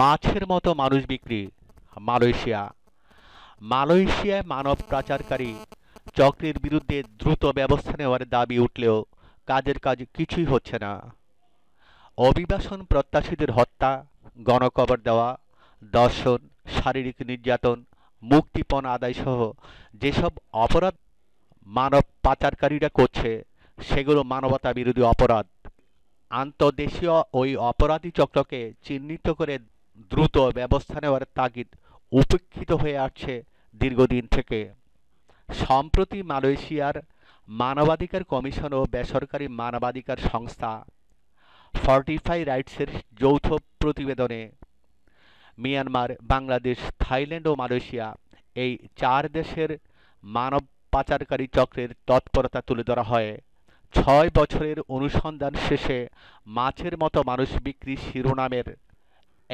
মাছের মতো মানুষ বিক্রি মালয়েশিয়া মালয়েশিয়ায় মানব পাচারকারী চক্রের বিরুদ্ধে দ্রুত ব্যবস্থা নেওয়ার দাবি উঠলেও কাজের কাজ কিছুই হচ্ছে না অভিবাসন প্রত্যাশীদের হত্যা গণকবর দেওয়া দর্শন শারীরিক নির্যাতন মুক্তিপণ আদায়সহ যেসব অপরাধ মানব পাচারকারীরা করছে সেগুলো মানবতা বিরোধী অপরাধ আন্তর্দেশীয় ওই অপরাধী চক্রকে চিহ্নিত করে দ্রুত ব্যবস্থা নেওয়ার তাগিদ উপেক্ষিত হয়ে আসছে দীর্ঘদিন থেকে সম্প্রতি মালয়েশিয়ার মানবাধিকার কমিশন ও বেসরকারি মানবাধিকার সংস্থা ফর্টিফাই রাইটসের যৌথ প্রতিবেদনে মিয়ানমার বাংলাদেশ থাইল্যান্ড ও মালয়েশিয়া এই চার দেশের মানব পাচারকারী চক্রের তৎপরতা তুলে ধরা হয় ছয় বছরের অনুসন্ধান শেষে মাছের মতো মানুষ বিক্রি শিরোনামের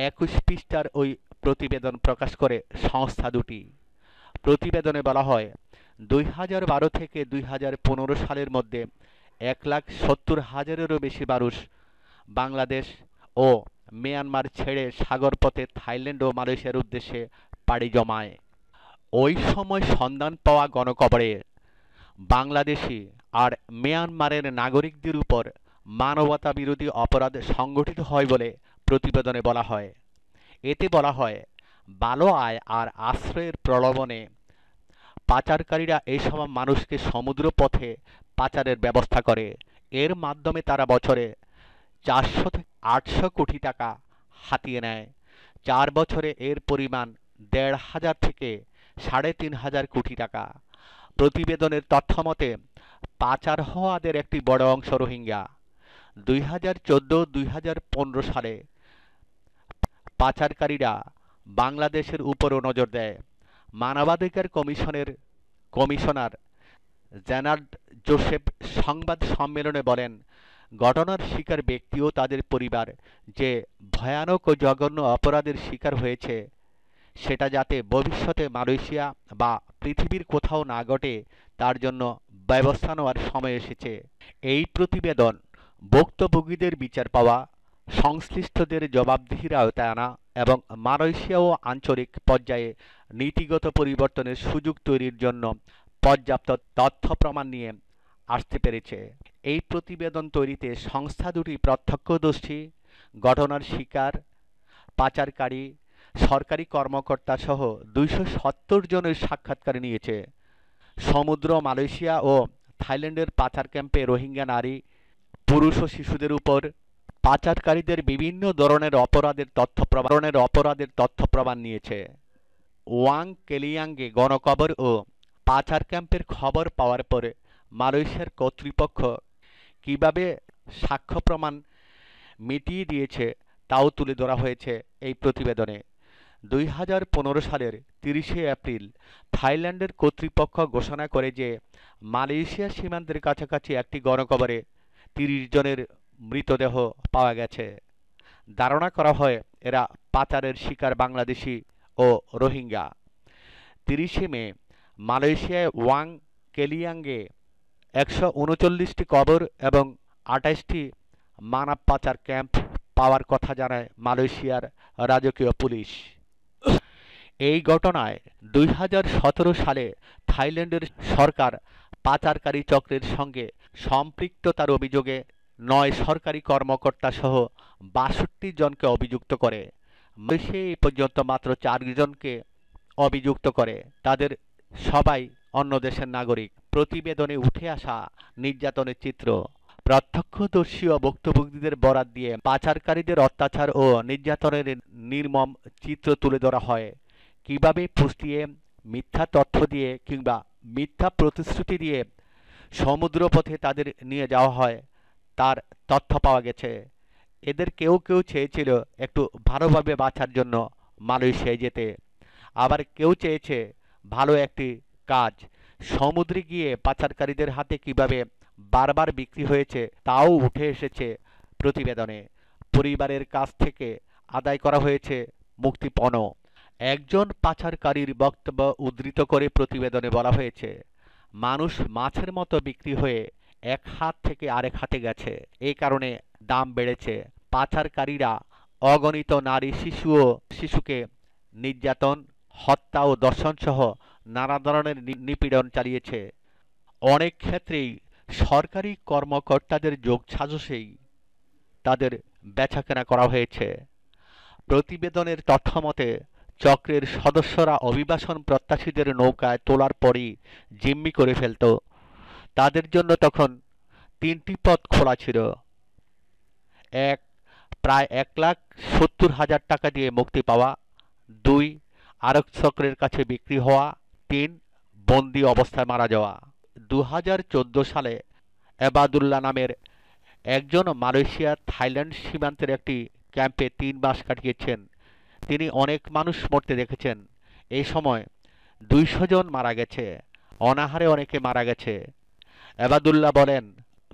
একুশ পৃষ্ঠার ওই প্রতিবেদন প্রকাশ করে সংস্থা দুটি প্রতিবেদনে বলা হয় দুই হাজার বারো থেকে দুই হাজার পনেরো সালের মধ্যে এক লাখ সত্তর হাজারেরও বেশি মানুষ বাংলাদেশ ও মিয়ানমার ছেড়ে সাগরপথে থাইল্যান্ড ও মালয়েশিয়ার উদ্দেশ্যে পাড়ি জমায় ওই সময় সন্ধান পাওয়া গণকবরে বাংলাদেশি আর মিয়ানমারের নাগরিকদের উপর মানবতা বিরোধী অপরাধ সংগঠিত হয় বলে প্রতিবেদনে বলা হয় এতে বলা হয় ভালো আয় আর আশ্রয়ের প্রলোভনে পাচারকারীরা এইসব মানুষকে সমুদ্র পথে পাচারের ব্যবস্থা করে এর মাধ্যমে তারা বছরে চারশো থেকে আটশো কোটি টাকা হাতিয়ে নেয় চার বছরে এর পরিমাণ দেড় হাজার থেকে সাড়ে তিন হাজার কোটি টাকা প্রতিবেদনের তথ্যমতে পাচার হওয়াদের একটি বড় অংশ রোহিঙ্গা দুই হাজার চোদ্দো দুই হাজার পনেরো সালে পাচারকারীরা বাংলাদেশের উপরও নজর দেয় মানবাধিকার কমিশনের কমিশনার জেনার্ড জোসেফ সংবাদ সম্মেলনে বলেন ঘটনার শিকার ব্যক্তি ও তাদের পরিবার যে ভয়ানক ও জঘন্য অপরাধের শিকার হয়েছে সেটা যাতে ভবিষ্যতে মালয়েশিয়া বা পৃথিবীর কোথাও না ঘটে তার জন্য ব্যবস্থা নেওয়ার সময় এসেছে এই প্রতিবেদন ভুক্তভোগীদের বিচার পাওয়া সংশ্লিষ্টদের জবাবদিহির আওতায় আনা এবং মালয়েশিয়া ও আঞ্চলিক পর্যায়ে নীতিগত পরিবর্তনের সুযোগ তৈরির জন্য পর্যাপ্ত তথ্য প্রমাণ নিয়ে আসতে পেরেছে এই প্রতিবেদন তৈরিতে সংস্থা দুটি প্রত্যক্ষদর্শী ঘটনার শিকার পাচারকারী সরকারি কর্মকর্তা সহ দুইশো সত্তর জনের সাক্ষাৎকার নিয়েছে সমুদ্র মালয়েশিয়া ও থাইল্যান্ডের পাচার ক্যাম্পে রোহিঙ্গা নারী পুরুষ ও শিশুদের উপর পাচারকারীদের বিভিন্ন ধরনের অপরাধের তথ্য প্রমাণের অপরাধের তথ্য প্রমাণ নিয়েছে ওয়াং কেলিয়াঙ্গে গণকবর ও পাচার ক্যাম্পের খবর পাওয়ার পরে মালয়েশিয়ার কর্তৃপক্ষ কিভাবে সাক্ষ্য প্রমাণ মিটিয়ে দিয়েছে তাও তুলে ধরা হয়েছে এই প্রতিবেদনে দুই হাজার পনেরো সালের তিরিশে এপ্রিল থাইল্যান্ডের কর্তৃপক্ষ ঘোষণা করে যে মালয়েশিয়া সীমান্তের কাছাকাছি একটি গণকবরে তিরিশ জনের মৃতদেহ পাওয়া গেছে ধারণা করা হয় এরা পাচারের শিকার বাংলাদেশি ও রোহিঙ্গা তিরিশে মে মালয়েশিয়ায় ওয়াং কেলিয়াঙ্গে একশো উনচল্লিশটি কবর এবং আটাইশটি মানব পাচার ক্যাম্প পাওয়ার কথা জানায় মালয়েশিয়ার রাজকীয় পুলিশ এই ঘটনায় দুই সালে থাইল্যান্ডের সরকার পাচারকারী চক্রের সঙ্গে সম্পৃক্ততার অভিযোগে নয় সরকারি কর্মকর্তা সহ বাষট্টি জনকে অভিযুক্ত করে মালয়েশিয়া এই পর্যন্ত মাত্র চারজনকে অভিযুক্ত করে তাদের সবাই অন্য দেশের নাগরিক প্রতিবেদনে উঠে আসা নির্যাতনের চিত্র প্রত্যক্ষদর্শী ও ভুক্তভোগীদের বরাত দিয়ে পাচারকারীদের অত্যাচার ও নির্যাতনের নির্মম চিত্র তুলে ধরা হয় কিভাবে পুষ্টিয়ে মিথ্যা তথ্য দিয়ে কিংবা মিথ্যা প্রতিশ্রুতি দিয়ে সমুদ্রপথে তাদের নিয়ে যাওয়া হয় তার তথ্য পাওয়া গেছে এদের কেউ কেউ চেয়েছিল একটু ভালোভাবে বাঁচার জন্য মালয়েশিয়ায় যেতে আবার কেউ চেয়েছে ভালো একটি কাজ সমুদ্রে গিয়ে পাচারকারীদের হাতে কিভাবে বারবার বিক্রি হয়েছে তাও উঠে এসেছে প্রতিবেদনে পরিবারের কাছ থেকে আদায় করা হয়েছে মুক্তিপণ একজন পাচারকারীর বক্তব্য উদ্ধৃত করে প্রতিবেদনে বলা হয়েছে মানুষ মাছের মতো বিক্রি হয়ে এক হাত থেকে আরেক হাতে গেছে এই কারণে দাম বেড়েছে পাচারকারীরা অগণিত নারী শিশু ও শিশুকে নির্যাতন হত্যা ও দর্শনসহ নানা ধরনের নিপীড়ন চালিয়েছে অনেক ক্ষেত্রেই সরকারি কর্মকর্তাদের যোগ সাজসেই তাদের বেচাকেনা করা হয়েছে প্রতিবেদনের তথ্যমতে চক্রের সদস্যরা অভিবাসন প্রত্যাশীদের নৌকায় তোলার পরই জিম্মি করে ফেলত তাদের জন্য তখন তিনটি পথ খোলা ছিল এক প্রায় এক লাখ সত্তর হাজার টাকা দিয়ে মুক্তি পাওয়া দুই আরক্ষকের কাছে বিক্রি হওয়া তিন বন্দি অবস্থায় মারা যাওয়া দু হাজার সালে এবাদুল্লাহ নামের একজন মালয়েশিয়া থাইল্যান্ড সীমান্তের একটি ক্যাম্পে তিন মাস কাটিয়েছেন তিনি অনেক মানুষ মরতে দেখেছেন এই সময় দুইশো জন মারা গেছে অনাহারে অনেকে মারা গেছে এবাদুল্লাহ বলেন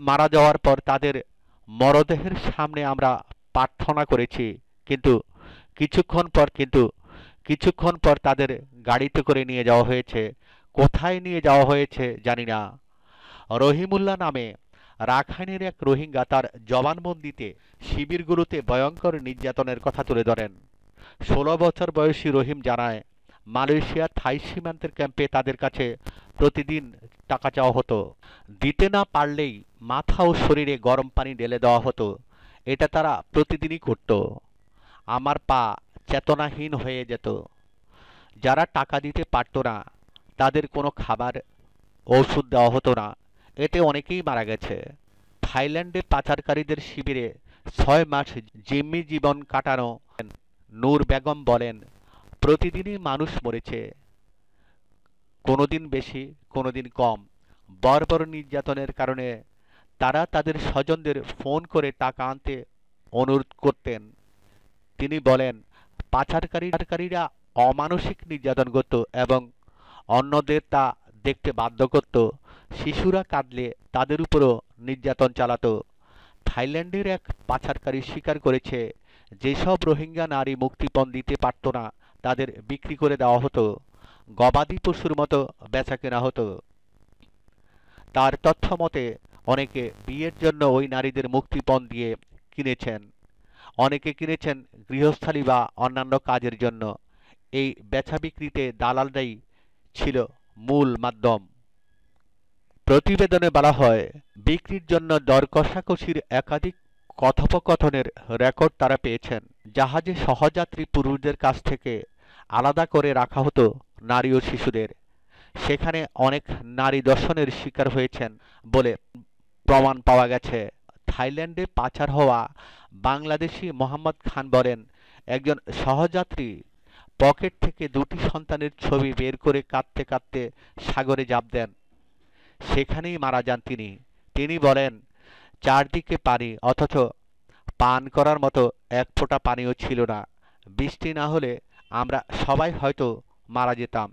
মারা যাওয়ার পর তাদের মরদেহের সামনে আমরা প্রার্থনা করেছি কিন্তু কিছুক্ষণ পর কিন্তু কিছুক্ষণ পর তাদের গাড়িতে করে নিয়ে যাওয়া হয়েছে কোথায় নিয়ে যাওয়া হয়েছে জানি না রহিমুল্লাহ নামে রাখাইনের এক রোহিঙ্গা তার জবানবন্দিতে শিবিরগুলোতে ভয়ঙ্কর নির্যাতনের কথা তুলে ধরেন ষোলো বছর বয়সী রহিম জানায় মালয়েশিয়ার থাই সীমান্তের ক্যাম্পে তাদের কাছে প্রতিদিন টাকা চাওয়া হতো দিতে না পারলেই মাথা ও শরীরে গরম পানি ঢেলে দেওয়া হতো এটা তারা প্রতিদিনই করত আমার পা চেতনাহীন হয়ে যেত যারা টাকা দিতে পারতো না তাদের কোনো খাবার ওষুধ দেওয়া হতো না এতে অনেকেই মারা গেছে থাইল্যান্ডে পাচারকারীদের শিবিরে ছয় মাস জিম্মি জীবন কাটানো নূর বেগম বলেন প্রতিদিনই মানুষ মরেছে কোনোদিন বেশি কোনোদিন কম বর্বর নির্যাতনের কারণে তারা তাদের স্বজনদের ফোন করে টাকা আনতে অনুরোধ করতেন তিনি বলেন পাচারকারীরা অমানসিক নির্যাতন করত এবং অন্যদের তা দেখতে বাধ্য করত শিশুরা কাঁদলে তাদের উপরও নির্যাতন চালাত থাইল্যান্ডের এক পাচারকারী স্বীকার করেছে যেসব রোহিঙ্গা নারী মুক্তিপণ দিতে পারত না তাদের বিক্রি করে দেওয়া হতো গবাদি পশুর মতো বেচা কেনা হতো তার তথ্য মতে অনেকে বিয়ের জন্য ওই নারীদের মুক্তিপণ দিয়ে কিনেছেন অনেকে কিনেছেন গৃহস্থালি বা অন্যান্য কাজের জন্য এই বেচা বিক্রিতে দালালরাই ছিল মূল মাধ্যম প্রতিবেদনে বলা হয় বিক্রির জন্য দর কষাকষির একাধিক কথোপকথনের রেকর্ড তারা পেয়েছেন জাহাজে সহযাত্রী পুরুষদের কাছ থেকে আলাদা করে রাখা হতো নারী ও শিশুদের সেখানে অনেক নারী দর্শনের শিকার হয়েছেন বলে প্রমাণ পাওয়া গেছে থাইল্যান্ডে পাচার হওয়া বাংলাদেশি মোহাম্মদ খান বলেন একজন সহযাত্রী পকেট থেকে দুটি সন্তানের ছবি বের করে কাঁদতে কাঁদতে সাগরে জাপ দেন সেখানেই মারা যান তিনি তিনি বলেন চারদিকে পানি অথচ পান করার মতো এক ফোঁটা পানিও ছিল না বৃষ্টি না হলে আমরা সবাই হয়তো মারা যেতাম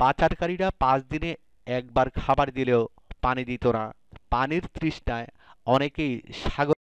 পাচারকারীরা পাঁচ দিনে একবার খাবার দিলেও পানি দিত না পানির তৃষ্ণায় অনেকেই সাগর